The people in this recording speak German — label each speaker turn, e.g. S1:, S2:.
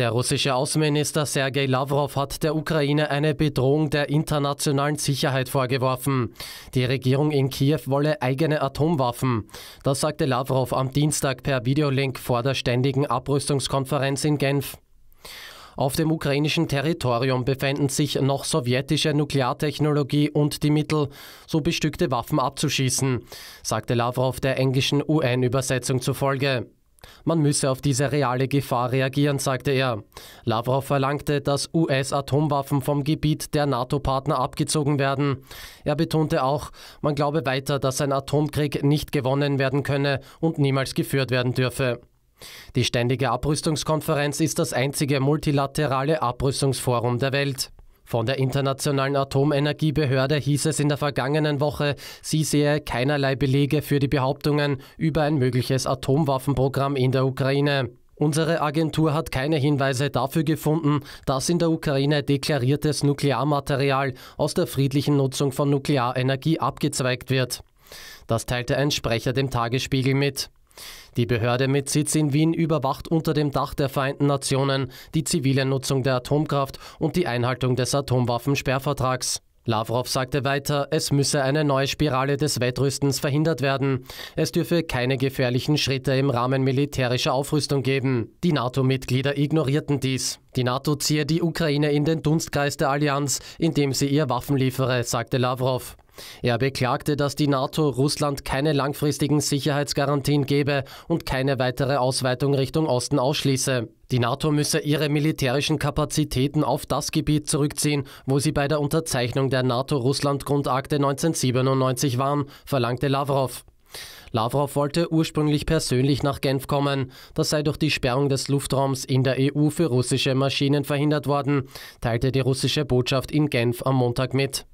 S1: Der russische Außenminister Sergei Lavrov hat der Ukraine eine Bedrohung der internationalen Sicherheit vorgeworfen. Die Regierung in Kiew wolle eigene Atomwaffen. Das sagte Lavrov am Dienstag per Videolink vor der ständigen Abrüstungskonferenz in Genf. Auf dem ukrainischen Territorium befänden sich noch sowjetische Nukleartechnologie und die Mittel, so bestückte Waffen abzuschießen, sagte Lavrov der englischen UN-Übersetzung zufolge. Man müsse auf diese reale Gefahr reagieren, sagte er. Lavrov verlangte, dass US-Atomwaffen vom Gebiet der NATO-Partner abgezogen werden. Er betonte auch, man glaube weiter, dass ein Atomkrieg nicht gewonnen werden könne und niemals geführt werden dürfe. Die Ständige Abrüstungskonferenz ist das einzige multilaterale Abrüstungsforum der Welt. Von der Internationalen Atomenergiebehörde hieß es in der vergangenen Woche, sie sehe keinerlei Belege für die Behauptungen über ein mögliches Atomwaffenprogramm in der Ukraine. Unsere Agentur hat keine Hinweise dafür gefunden, dass in der Ukraine deklariertes Nuklearmaterial aus der friedlichen Nutzung von Nuklearenergie abgezweigt wird. Das teilte ein Sprecher dem Tagesspiegel mit. Die Behörde mit Sitz in Wien überwacht unter dem Dach der Vereinten Nationen die zivile Nutzung der Atomkraft und die Einhaltung des Atomwaffensperrvertrags. Lavrov sagte weiter, es müsse eine neue Spirale des Wettrüstens verhindert werden. Es dürfe keine gefährlichen Schritte im Rahmen militärischer Aufrüstung geben. Die NATO-Mitglieder ignorierten dies. Die NATO ziehe die Ukraine in den Dunstkreis der Allianz, indem sie ihr Waffen liefere, sagte Lavrov. Er beklagte, dass die NATO Russland keine langfristigen Sicherheitsgarantien gebe und keine weitere Ausweitung Richtung Osten ausschließe. Die NATO müsse ihre militärischen Kapazitäten auf das Gebiet zurückziehen, wo sie bei der Unterzeichnung der NATO-Russland-Grundakte 1997 waren, verlangte Lavrov. Lavrov wollte ursprünglich persönlich nach Genf kommen. Das sei durch die Sperrung des Luftraums in der EU für russische Maschinen verhindert worden, teilte die russische Botschaft in Genf am Montag mit.